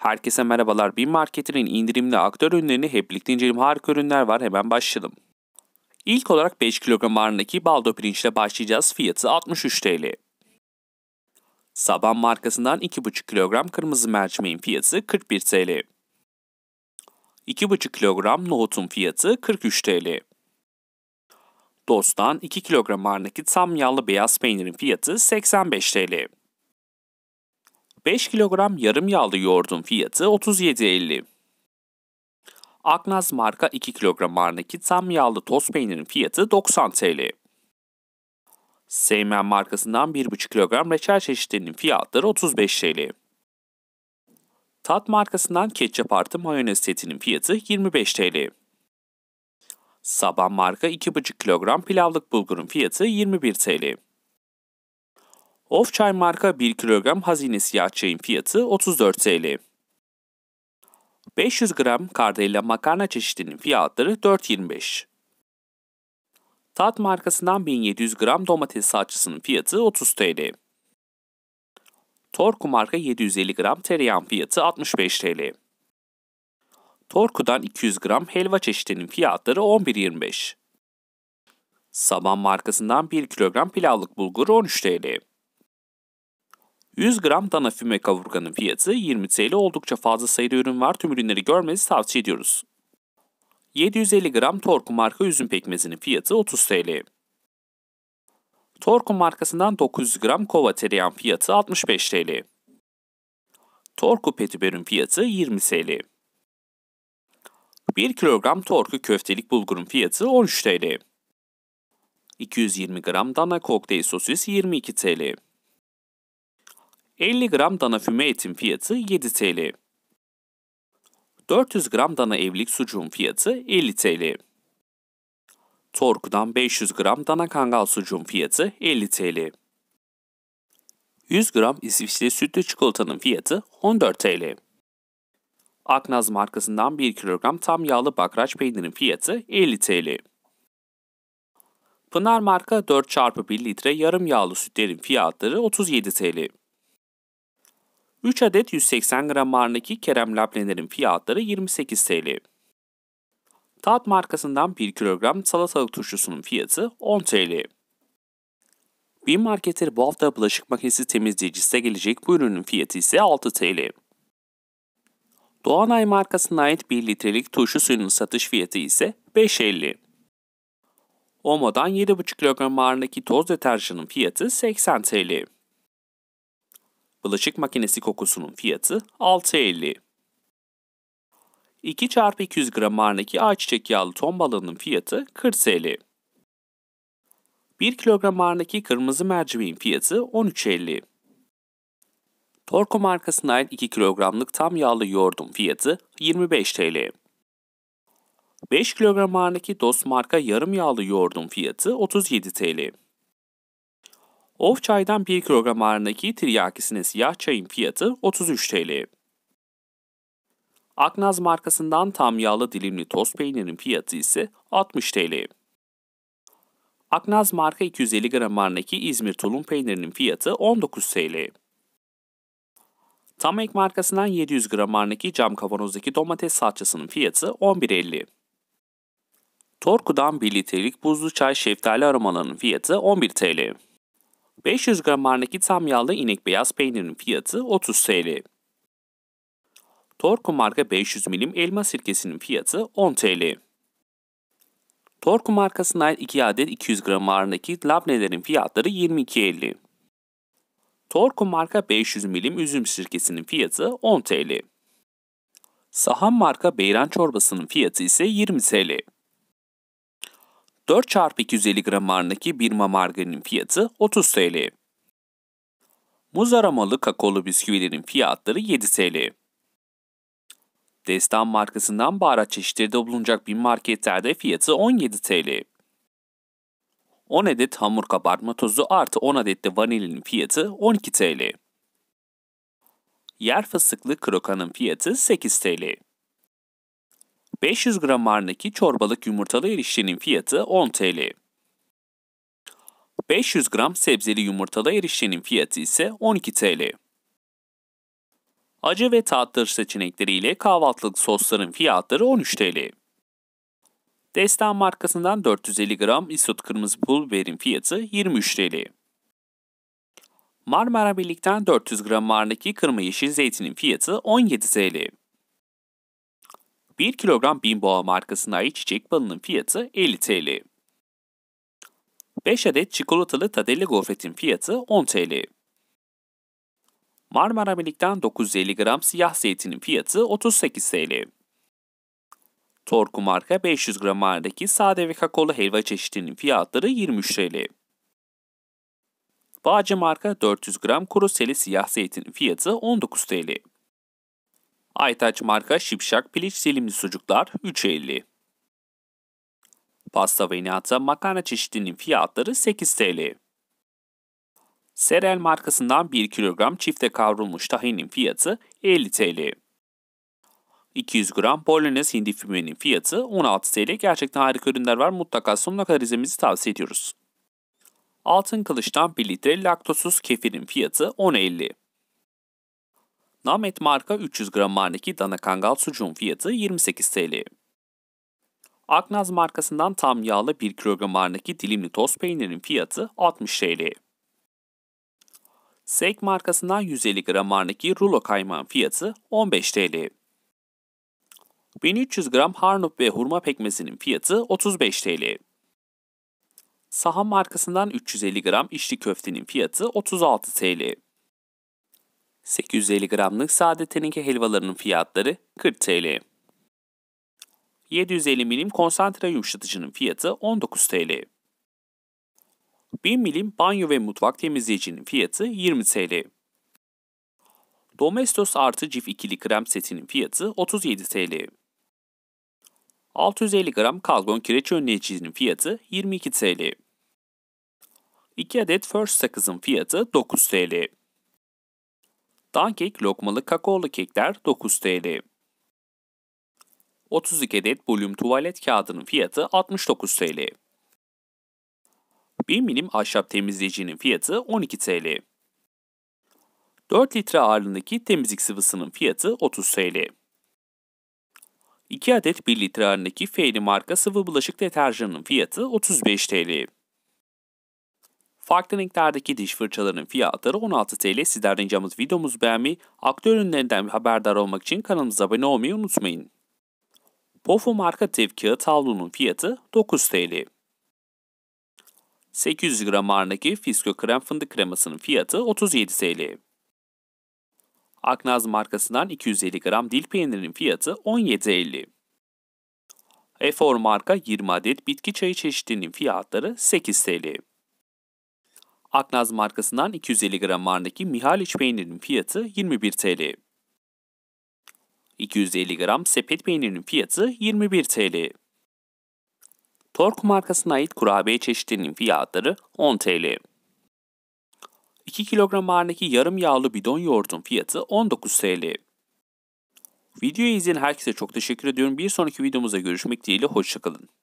Herkese merhabalar. Bin Market'in indirimli aktör ürünlerini hep birlikte inceleyelim. Harika ürünler var. Hemen başlayalım. İlk olarak 5 kilogram ağırlığındaki baldo pirinçle başlayacağız. Fiyatı 63 TL. Saban markasından 2,5 kilogram kırmızı mercimeğin fiyatı 41 TL. 2,5 kilogram nohutun fiyatı 43 TL. Dost'tan 2 kilogram ağırlığındaki tam yağlı beyaz peynirin fiyatı 85 TL. 5 kilogram yarım yağlı yoğurdun fiyatı 37.50. Aknaz marka 2 kilogram arnaki tam yağlı toz peynirin fiyatı 90 TL. Seymen markasından 1,5 kilogram reçel çeşitlerinin fiyatları 35 TL. Tat markasından ketçap artı mayonez setinin fiyatı 25 TL. Saban marka 2,5 kilogram pilavlık bulgurun fiyatı 21 TL. Of çay marka 1 kilogram hazine siyah çayın fiyatı 34 TL. 500 gram kardella makarna çeşidinin fiyatları 4.25. Tat markasından 1700 gram domates salçasının fiyatı 30 TL. Torku marka 750 gram tereyağın fiyatı 65 TL. Torku'dan 200 gram helva çeşidinin fiyatları 11.25. Saban markasından 1 kilogram pilavlık bulgur 13 TL. 100 gram dana füme kavurganın fiyatı 20 TL oldukça fazla sayıda ürün var. Tüm ürünleri görmenizi tavsiye ediyoruz. 750 gram Torku marka üzüm pekmezinin fiyatı 30 TL. Torku markasından 900 gram kova tereyağın fiyatı 65 TL. Torku petibiberin fiyatı 20 TL. 1 kilogram torku köftelik bulgurun fiyatı 13 TL. 220 gram dana kokteyl sosis 22 TL. 50 gram dana füme etin fiyatı 7 TL. 400 gram dana evlilik sucuğun fiyatı 50 TL. Torku'dan 500 gram dana kangal sucuğun fiyatı 50 TL. 100 gram İsviçre sütlü çikolatanın fiyatı 14 TL. Aknaz markasından 1 kilogram tam yağlı bakraç peynirin fiyatı 50 TL. Pınar marka 4 çarpı 1 litre yarım yağlı sütlerin fiyatları 37 TL. 3 adet 180 gram ağırlığındaki Kerem Labneler'in fiyatları 28 TL. Tat markasından 1 kilogram salatalık turşusunun fiyatı 10 TL. Bin Market'e bu hafta bulaşık makinesi temizleyicisine gelecek bu ürünün fiyatı ise 6 TL. Doğanay markasına ait 1 litrelik turşu suyunun satış fiyatı ise 5.50. Omo'dan 7,5 kilogram ağırlığındaki toz deterjanın fiyatı 80 TL. Bulaşık makinesi kokusunun fiyatı 6.50. 2 çarpı 200 gram ağırlığındaki ayçiçek yağlı ton balığının fiyatı 40 TL. 1 kilogram ağırlığındaki kırmızı mercimeğin fiyatı 13.50. Torko markasına ait 2 kilogramlık tam yağlı yoğurdun fiyatı 25 TL. 5 kilogram ağırlığındaki Dos marka yarım yağlı yoğurdun fiyatı 37 TL. Of çaydan 1 kilogram ağırlığındaki tiryakisine siyah çayın fiyatı 33 TL. Aknaz markasından tam yağlı dilimli toz peynirin fiyatı ise 60 TL. Aknaz marka 250 gram ağırlığındaki İzmir tulum peynirinin fiyatı 19 TL. Tam Ek markasından 700 gram ağırlığındaki cam kavanozdaki domates salçasının fiyatı 11.50. Torku'dan 1 litrelik buzlu çay şeftali aromalarının fiyatı 11 TL. 500 gram harnaki tam yağlı inek beyaz peynirin fiyatı 30 TL. Torku marka 500 milim elma sirkesinin fiyatı 10 TL. Torku markasına ait 2 adet 200 gram ağırındaki labnelerin fiyatları 22.50. Torku marka 500 milim üzüm sirkesinin fiyatı 10 TL. Saham marka beyran çorbasının fiyatı ise 20 TL. 4 çarpı 250 gram ağırındaki bir margarinin fiyatı 30 TL. Muz aramalı kakaolu bisküvilerin fiyatları 7 TL. Destan markasından baharat çeşitleri de bulunacak bir marketlerde fiyatı 17 TL. 10 adet hamur kabartma tozu artı 10 adet de vanilin fiyatı 12 TL. Yer fıstıklı krokanın fiyatı 8 TL. 500 gram marnaki çorbalık yumurtalı eriştenin fiyatı 10 TL. 500 gram sebzeli yumurtalı eriştenin fiyatı ise 12 TL. Acı ve tatlı seçenekleriyle kahvaltılık sosların fiyatları 13 TL. Destan markasından 450 gram isot kırmızı pul biberin fiyatı 23 TL. Marmara Birlik'ten 400 gram marnaki kırma yeşil zeytinin fiyatı 17 TL. 1 kilogram Binboğa markasına ait çiçek balının fiyatı 50 TL. 5 adet çikolatalı Tadelle gofretin fiyatı 10 TL. Marmara Milik'ten 950 gram siyah zeytinin fiyatı 38 TL. Torku marka 500 gram ağırdaki sade ve kakaolu helva çeşitinin fiyatları 23 TL. Bağcı marka 400 gram kuru seli siyah zeytinin fiyatı 19 TL. Aytaç marka şipşak piliç dilimli sucuklar 3.50. Pasta ve nihata makarna çeşidinin fiyatları 8 TL. Serel markasından 1 kilogram çifte kavrulmuş tahinin fiyatı 50 TL. 200 gram bolognese hindi fümenin fiyatı 16 TL. Gerçekten harika ürünler var. Mutlaka sonuna kadar izlemenizi tavsiye ediyoruz. Altın Kılıç'tan 1 litre laktosuz kefirin fiyatı 10.50. Namet marka 300 gram marneki dana kangal sucuğun fiyatı 28 TL. Aknaz markasından tam yağlı 1 kilogram marneki dilimli toz peynirin fiyatı 60 TL. Sek markasından 150 gram marneki rulo kaymağın fiyatı 15 TL. 1300 gram harnup ve hurma pekmezinin fiyatı 35 TL. Saha markasından 350 gram içli köftenin fiyatı 36 TL. 850 gramlık sade teneke helvalarının fiyatları 40 TL. 750 milim konsantre yumuşatıcının fiyatı 19 TL. 1 milim banyo ve mutfak temizleyicinin fiyatı 20 TL. Domestos artı cif ikili krem setinin fiyatı 37 TL. 650 gram kalgon kireç önleyicinin fiyatı 22 TL. 2 adet First sakızın fiyatı 9 TL. Dankek lokmalı kakaolu kekler 9 TL. 32 adet volüm tuvalet kağıdının fiyatı 69 TL. 1 milim ahşap temizleyicinin fiyatı 12 TL. 4 litre ağırlığındaki temizlik sıvısının fiyatı 30 TL. 2 adet 1 litre ağırlığındaki Feyli marka sıvı bulaşık deterjanının fiyatı 35 TL. Farklı renklerdeki diş fırçalarının fiyatları 16 TL. Sizler ricamız videomuzu beğenmeyi, aktör ürünlerinden haberdar olmak için kanalımıza abone olmayı unutmayın. Pofu marka tef kağıt havlunun fiyatı 9 TL. 800 gram ağırındaki Fisco krem fındık kremasının fiyatı 37 TL. Aknaz markasından 250 gram dil peynirinin fiyatı 17.50. Efor marka 20 adet bitki çayı çeşitinin fiyatları 8 TL. Aknaz markasından 250 gram marındaki Mihaliç peynirinin fiyatı 21 TL. 250 gram sepet peynirinin fiyatı 21 TL. Tork markasına ait kurabiye çeşitlerinin fiyatları 10 TL. 2 kilogram ağırlığındaki yarım yağlı bidon yoğurdun fiyatı 19 TL. Videoyu izleyen herkese çok teşekkür ediyorum. Bir sonraki videomuzda görüşmek dileğiyle hoşçakalın.